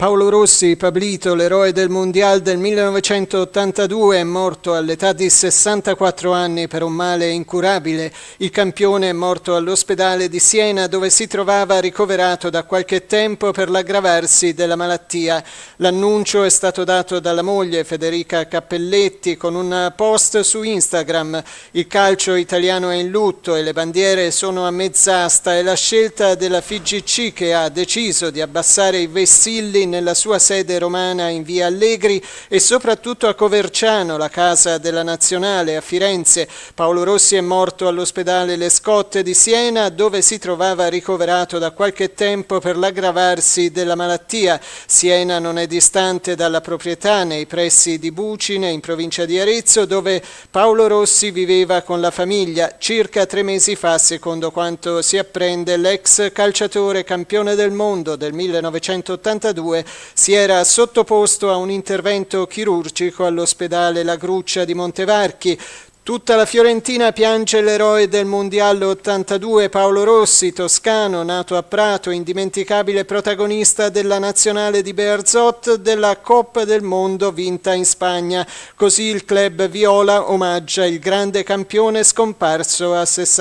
Paolo Rossi, Pablito, l'eroe del Mondial del 1982, è morto all'età di 64 anni per un male incurabile. Il campione è morto all'ospedale di Siena dove si trovava ricoverato da qualche tempo per l'aggravarsi della malattia. L'annuncio è stato dato dalla moglie Federica Cappelletti con un post su Instagram. Il calcio italiano è in lutto e le bandiere sono a mezz'asta e la scelta della FIGC che ha deciso di abbassare i vessilli nella sua sede romana in via Allegri e soprattutto a Coverciano, la casa della Nazionale, a Firenze. Paolo Rossi è morto all'ospedale Le Scotte di Siena, dove si trovava ricoverato da qualche tempo per l'aggravarsi della malattia. Siena non è distante dalla proprietà, nei pressi di Bucine, in provincia di Arezzo, dove Paolo Rossi viveva con la famiglia. Circa tre mesi fa, secondo quanto si apprende, l'ex calciatore campione del mondo del 1982 si era sottoposto a un intervento chirurgico all'ospedale La Gruccia di Montevarchi, Tutta la Fiorentina piange l'eroe del Mondiale 82 Paolo Rossi, toscano, nato a Prato, indimenticabile protagonista della nazionale di Bearzot della Coppa del Mondo vinta in Spagna. Così il club Viola omaggia il grande campione scomparso a 60